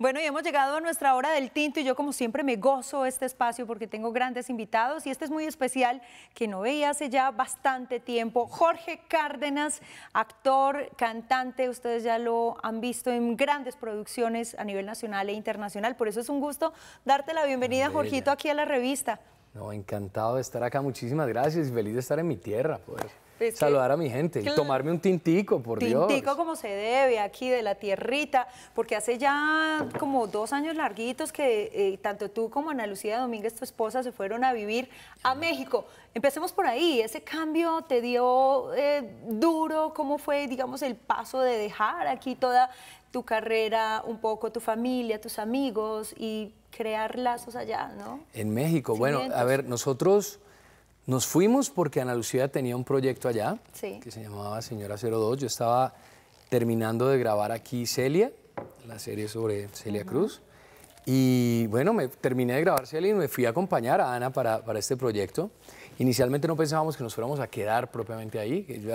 Bueno, y hemos llegado a nuestra hora del tinto y yo como siempre me gozo este espacio porque tengo grandes invitados y este es muy especial que no veía hace ya bastante tiempo. Jorge Cárdenas, actor, cantante, ustedes ya lo han visto en grandes producciones a nivel nacional e internacional, por eso es un gusto darte la bienvenida, Jorgito, aquí a la revista. No, encantado de estar acá, muchísimas gracias y feliz de estar en mi tierra. Pues saludar a mi gente y tomarme un tintico, por Dios. Tintico como se debe aquí de la tierrita, porque hace ya como dos años larguitos que eh, tanto tú como Ana Lucía Domínguez, tu esposa, se fueron a vivir a México. Empecemos por ahí, ese cambio te dio eh, duro, ¿cómo fue, digamos, el paso de dejar aquí toda tu carrera, un poco tu familia, tus amigos y crear lazos allá, ¿no? En México, bueno, a ver, nosotros nos fuimos porque Ana Lucía tenía un proyecto allá que se llamaba Señora 02. Yo estaba terminando de grabar aquí Celia, la serie sobre Celia Cruz. Y bueno, me terminé de grabar Celia y me fui a acompañar a Ana para, para este proyecto. Inicialmente no pensábamos que nos fuéramos a quedar propiamente ahí, que yo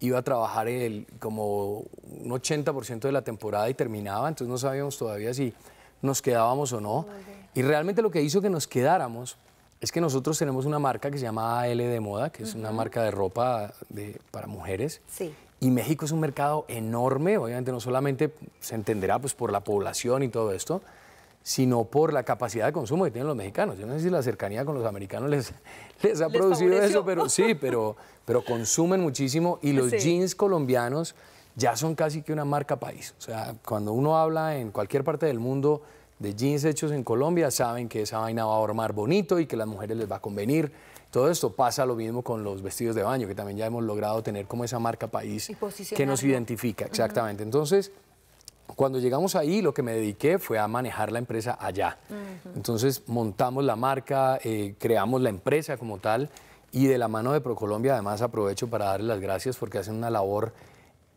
iba a trabajar el, como un 80% de la temporada y terminaba, entonces no sabíamos todavía si nos quedábamos o no. Y realmente lo que hizo que nos quedáramos es que nosotros tenemos una marca que se llama AL de Moda, que es una marca de ropa de, para mujeres. Sí. Y México es un mercado enorme, obviamente no solamente se entenderá pues, por la población y todo esto, sino por la capacidad de consumo que tienen los mexicanos. Yo no sé si la cercanía con los americanos les, ha producido eso, pero sí, pero, pero consumen muchísimo y los jeans colombianos ya son casi que una marca país. O sea, cuando uno habla en cualquier parte del mundo de jeans hechos en Colombia, saben que esa vaina va a armar bonito y que a las mujeres les va a convenir. Todo esto pasa lo mismo con los vestidos de baño, que también ya hemos logrado tener como esa marca país que nos identifica, exactamente. Entonces, cuando llegamos ahí, lo que me dediqué fue a manejar la empresa allá. Entonces, montamos la marca, eh, creamos la empresa como tal, y de la mano de ProColombia, además, aprovecho para darles las gracias porque hacen una labor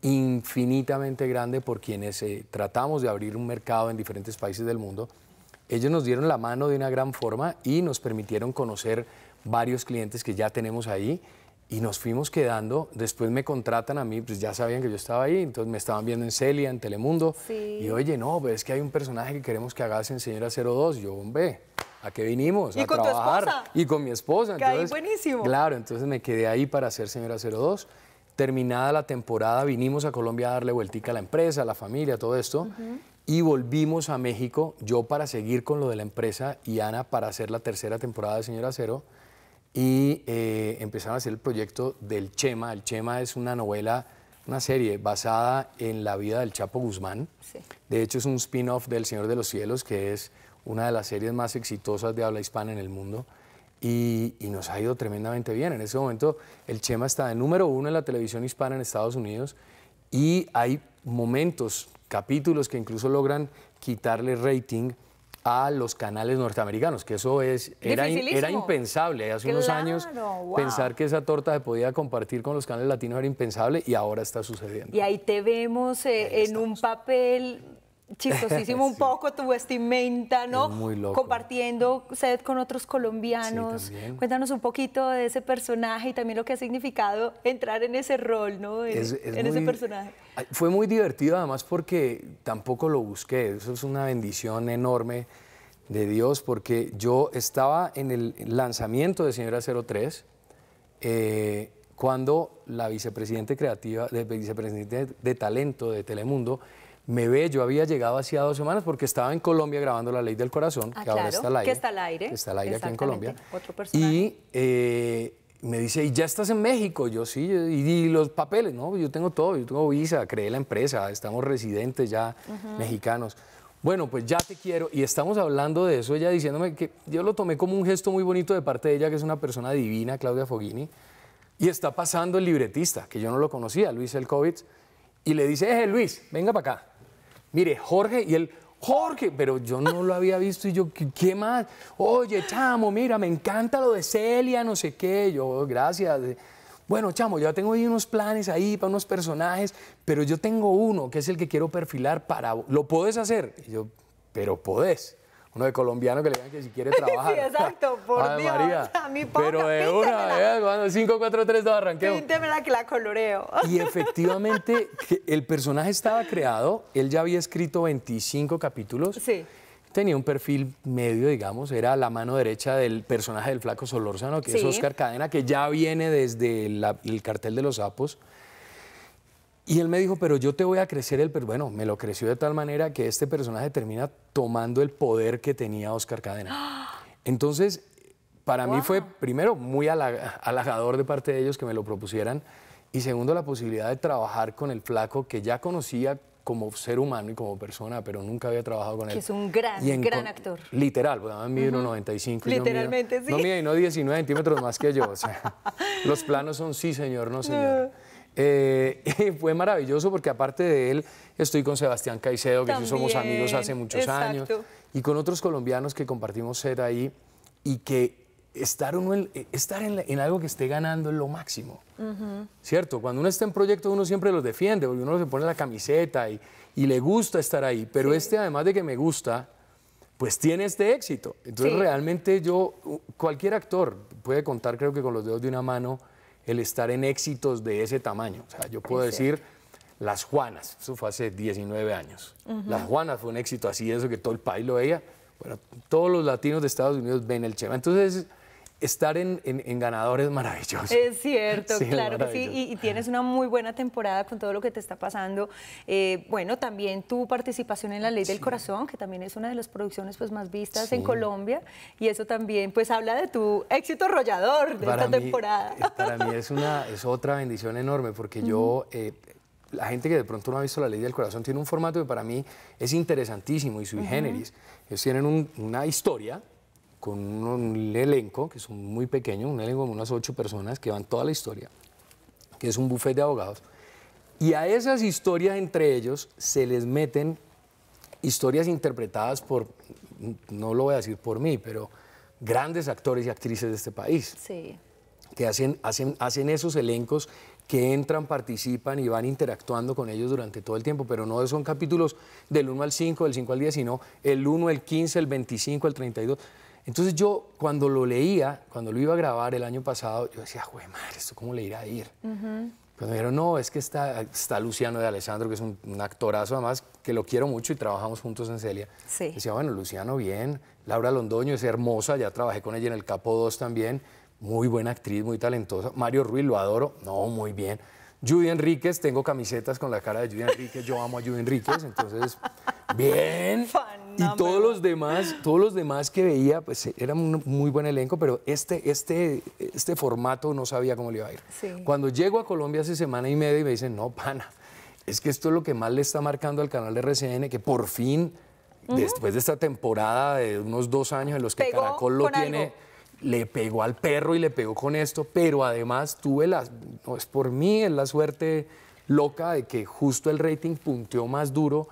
infinitamente grande por quienes eh, tratamos de abrir un mercado en diferentes países del mundo. Ellos nos dieron la mano de una gran forma y nos permitieron conocer varios clientes que ya tenemos ahí y nos fuimos quedando. Después me contratan a mí, pues ya sabían que yo estaba ahí, entonces me estaban viendo en Celia, en Telemundo. Y oye, no, ves es que hay un personaje que queremos que hagas en Señora 02. yo, hombre, ¿a qué vinimos? ¿Y a con trabajar. Tu esposa? Y con mi esposa. Que buenísimo. Claro, entonces me quedé ahí para hacer Señora 02 terminada la temporada vinimos a Colombia a darle vueltica a la empresa, a la familia, todo esto, y volvimos a México, yo para seguir con lo de la empresa y Ana para hacer la tercera temporada de Señora Cero, y eh, empezamos a hacer el proyecto del Chema. El Chema es una novela, una serie basada en la vida del Chapo Guzmán. De hecho es un spin-off del Señor de los Cielos, que es una de las series más exitosas de habla hispana en el mundo y, nos ha ido tremendamente bien. En ese momento el Chema está de número uno en la televisión hispana en Estados Unidos y hay momentos, capítulos que incluso logran quitarle rating a los canales norteamericanos, que eso es era, era impensable. Hace unos años pensar que esa torta se podía compartir con los canales latinos era impensable y ahora está sucediendo. Y ahí te vemos eh, en un papel chistosísimo un poco tu vestimenta, ¿no? Compartiendo sed con otros colombianos. Cuéntanos un poquito de ese personaje y también lo que ha significado entrar en ese rol, ¿no? En, ese personaje. Fue muy divertido además porque tampoco lo busqué. Eso es una bendición enorme de Dios porque yo estaba en el lanzamiento de Señora 03 eh, cuando la vicepresidente creativa, vicepresidente de talento de Telemundo me ve, yo había llegado hacía dos semanas porque estaba en Colombia grabando La Ley del Corazón, ah, que ahora está al aire. Que está al aire. está al aire aquí en Colombia. y eh, me dice, ¿y ya estás en México? Yo sí, y, los papeles, no, yo tengo todo, yo tengo visa, creé la empresa, estamos residentes ya, mexicanos. Bueno, pues ya te quiero, y estamos hablando de eso, ella diciéndome que yo lo tomé como un gesto muy bonito de parte de ella, que es una persona divina, Claudia Foghini, y está pasando el libretista, que yo no lo conocía, Luis Elcovitz. y le dice, eh, Luis, venga para acá mire, Jorge, y él, Jorge, pero yo no lo había visto y yo, ¿qué, más? Oye, chamo, mira, me encanta lo de Celia, no sé qué, yo, oh, gracias. Bueno, chamo, yo tengo ahí unos planes ahí para unos personajes, pero yo tengo uno que es el que quiero perfilar para... ¿Lo podés hacer? Y yo, pero podés no de colombiano que le digan que si quiere trabajar. sí, exacto, por Dios. A mí ponga, Pero de píntemela. una, cuando 5, 4, 3, 2, arranqueo. Píntemela que la coloreo. y efectivamente, el personaje estaba creado, él ya había escrito 25 capítulos. Sí. Tenía un perfil medio, digamos, era la mano derecha del personaje del flaco Solórzano, que es Oscar Cadena, que ya viene desde el cartel de los sapos. Y él me dijo, pero yo te voy a crecer el... Pero bueno, me lo creció de tal manera que este personaje termina tomando el poder que tenía Oscar Cadena. Entonces, para mí fue, primero, muy halagador de parte de ellos que me lo propusieran. Y segundo, la posibilidad de trabajar con el flaco que ya conocía como ser humano y como persona, pero nunca había trabajado con él. Que es un gran, gran actor. Literal, bueno, pues, mido uh -huh. 95. Literalmente, sí. No y no 19 centímetros más que yo. O sea, los planos son sí, señor, no, señor. Eh, fue maravilloso porque aparte de él estoy con Sebastián Caicedo, que sí somos amigos hace muchos años, y con otros colombianos que compartimos ser ahí y que estar, uno en, estar en, algo que esté ganando es lo máximo. ¿Cierto? Cuando uno está en proyecto uno siempre los defiende, porque uno se pone la camiseta y, le gusta estar ahí, pero este además de que me gusta, pues tiene este éxito. Entonces realmente yo, cualquier actor puede contar creo que con los dedos de una mano, el estar en éxitos de ese tamaño. O sea, yo puedo decir Las Juanas, eso fue hace 19 años. Las Juanas fue un éxito así, eso que todo el país lo veía. Bueno, todos los latinos de Estados Unidos ven el Chema. Entonces, estar en, en, en, ganador es maravilloso. Es cierto, claro que sí, y, tienes una muy buena temporada con todo lo que te está pasando. Eh, bueno, también tu participación en La Ley del Corazón, que también es una de las producciones pues, más vistas en Colombia, y eso también pues habla de tu éxito rollador de esta temporada. Eh, para mí es, una, es otra bendición enorme, porque yo... Eh, la gente que de pronto no ha visto la ley del corazón tiene un formato que para mí es interesantísimo y sui generis. Ellos tienen una historia con un elenco, que es muy pequeño, un elenco de unas ocho personas que van toda la historia, que es un buffet de abogados. Y a esas historias entre ellos se les meten historias interpretadas por, no lo voy a decir por mí, pero grandes actores y actrices de este país. Sí. Que hacen, hacen, hacen esos elencos que entran, participan y van interactuando con ellos durante todo el tiempo, pero no son capítulos del 1 al 5, del 5 al 10, sino el 1, el 15, el 25, el 32. Entonces yo cuando lo leía, cuando lo iba a grabar el año pasado, yo decía, güey, madre, ¿esto cómo le irá a ir? Cuando me dijeron, no, es que está, Luciano de Alessandro, que es un, actorazo además, que lo quiero mucho y trabajamos juntos en Celia. Sí. Decía, bueno, Luciano, bien. Laura Londoño es hermosa, ya trabajé con ella en el Capo 2 también. Muy buena actriz, muy talentosa. Mario Ruiz, lo adoro. No, muy bien. Judy Enríquez, tengo camisetas con la cara de Judy Enríquez, yo amo a Judy Enríquez, entonces, bien. y todos los demás, todos los demás que veía, pues eh, era un muy buen elenco, pero este, este, este formato no sabía cómo le iba a ir. Cuando llego a Colombia hace semana y media y me dicen, no, pana, es que esto es lo que más le está marcando al canal de RCN, que por fin, después de esta temporada de unos dos años en los que Caracol lo tiene... le pegó al perro y le pegó con esto, pero además tuve la, no es por mí, es la suerte loca de que justo el rating punteó más duro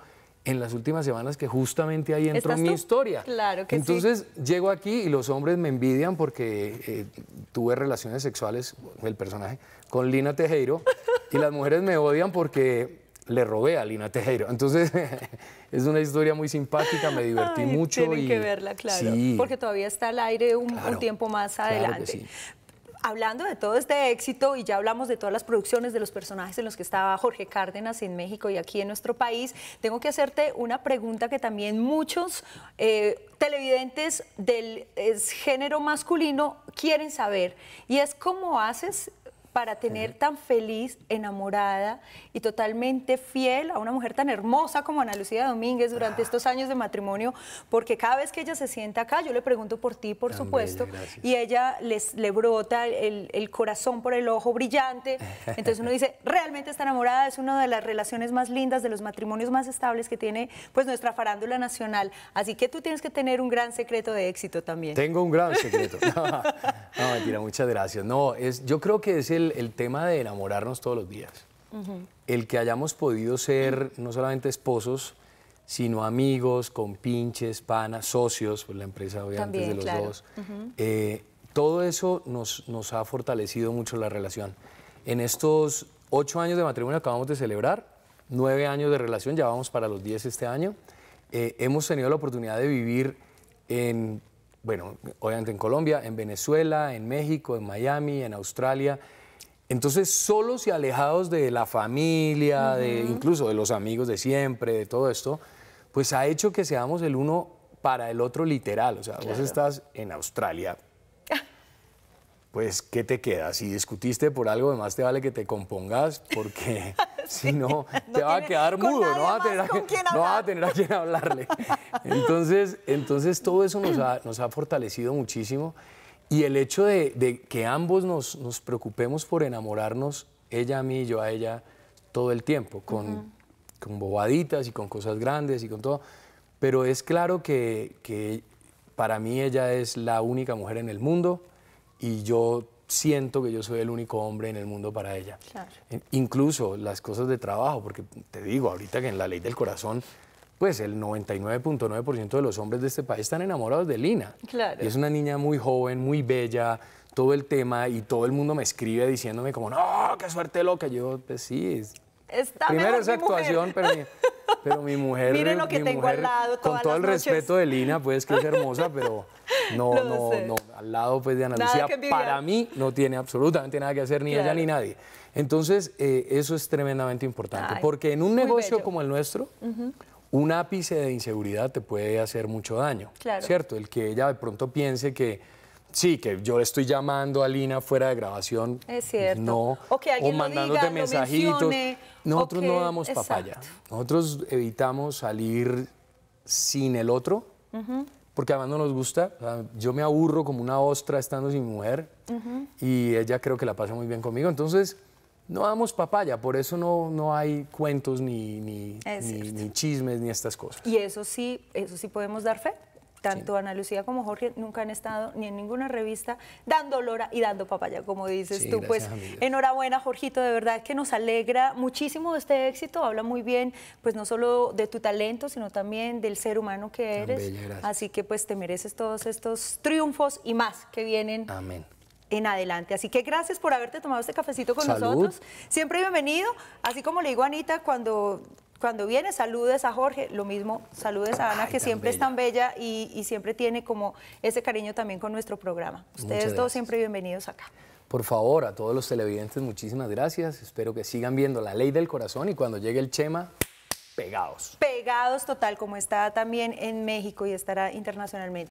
en las últimas semanas que justamente ahí entró mi historia. Entonces llego aquí y los hombres me envidian porque eh, tuve relaciones sexuales, el personaje, con Lina Tejero y las mujeres me odian porque le robé a Lina Tejero. Entonces, es una historia muy simpática, me divertí mucho. Tienen que verla, claro. Porque todavía está al aire un, tiempo más adelante hablando de todo este éxito y ya hablamos de todas las producciones, de los personajes en los que estaba Jorge Cárdenas en México y aquí en nuestro país, tengo que hacerte una pregunta que también muchos eh, televidentes del género masculino quieren saber y es cómo haces para tener tan feliz, enamorada y totalmente fiel a una mujer tan hermosa como Ana Lucía Domínguez durante ah. estos años de matrimonio, porque cada vez que ella se sienta acá, yo le pregunto por ti, por supuesto, y ella les, le brota el, el, corazón por el ojo brillante, entonces uno dice, realmente está enamorada, es una de las relaciones más lindas, de los matrimonios más estables que tiene pues nuestra farándula nacional, así que tú tienes que tener un gran secreto de éxito también. Tengo un gran secreto, no, mentira, muchas gracias, no, es, yo creo que decir el, tema de enamorarnos todos los días. El que hayamos podido ser no solamente esposos, sino amigos, compinches, panas, socios, pues la empresa obviamente de los dos. Eh, todo eso nos, nos ha fortalecido mucho la relación. En estos ocho años de matrimonio acabamos de celebrar, nueve años de relación, ya vamos para los diez este año. Eh, hemos tenido la oportunidad de vivir en, bueno, obviamente en Colombia, en Venezuela, en México, en Miami, en Australia, entonces, solos y alejados de la familia, de, incluso de los amigos de siempre, de todo esto, pues ha hecho que seamos el uno para el otro literal. O sea, vos estás en Australia, ah. pues, ¿qué te queda? Si discutiste por algo, además te vale que te compongas, porque si no, te va a quedar mudo, no va a tener a, no va a tener a quien hablarle. entonces, entonces, todo eso nos nos ha fortalecido muchísimo. Y el hecho de, que ambos nos, preocupemos por enamorarnos, ella a mí, y yo a ella, todo el tiempo, con, bobaditas y con cosas grandes y con todo. Pero es claro que, para mí ella es la única mujer en el mundo y yo siento que yo soy el único hombre en el mundo para ella. Eh, incluso las cosas de trabajo, porque te digo, ahorita que en la ley del corazón pues el 99.9% de los hombres de este país están enamorados de Lina. Claro. Y es una niña muy joven, muy bella, todo el tema, y todo el mundo me escribe diciéndome como, no, qué suerte loca. Yo, pues sí, es... Está Primero esa actuación, pero mi, pero mi, mujer... Miren lo que tengo Con todo el respeto de Lina, pues que es hermosa, pero no, no, no, al lado pues, de Ana Lucía, para mí no tiene absolutamente nada que hacer ni ella ni nadie. Entonces, eh, eso es tremendamente importante, porque en un negocio como el nuestro, un ápice de inseguridad te puede hacer mucho daño, claro. ¿cierto? El que ella de pronto piense que sí, que yo estoy llamando a Lina fuera de grabación, es cierto. o, mandándote mensajitos. Nosotros no damos papaya. Nosotros evitamos salir sin el otro, porque además no nos gusta. yo me aburro como una ostra estando sin mujer y ella creo que la pasa muy bien conmigo. Entonces, no damos papaya, por eso no, no hay cuentos ni, ni, chismes ni estas cosas. Y eso sí, eso sí podemos dar fe. Tanto Ana Lucía como Jorge nunca han estado ni en ninguna revista dando lora y dando papaya, como dices tú. pues enhorabuena, Jorgito, de verdad que nos alegra muchísimo este éxito. Habla muy bien, pues no solo de tu talento, sino también del ser humano que eres. Así que pues te mereces todos estos triunfos y más que vienen. Amén en adelante. Así que gracias por haberte tomado este cafecito con nosotros. Siempre bienvenido. Así como le digo a Anita, cuando cuando vienes, saludes a Jorge, lo mismo, saludes a Ana, que siempre es tan bella y, y, siempre tiene como ese cariño también con nuestro programa. Ustedes todos siempre bienvenidos acá. Por favor, a todos los televidentes, muchísimas gracias. Espero que sigan viendo La Ley del Corazón y cuando llegue el Chema, pegados. Pegados total, como está también en México y estará internacionalmente.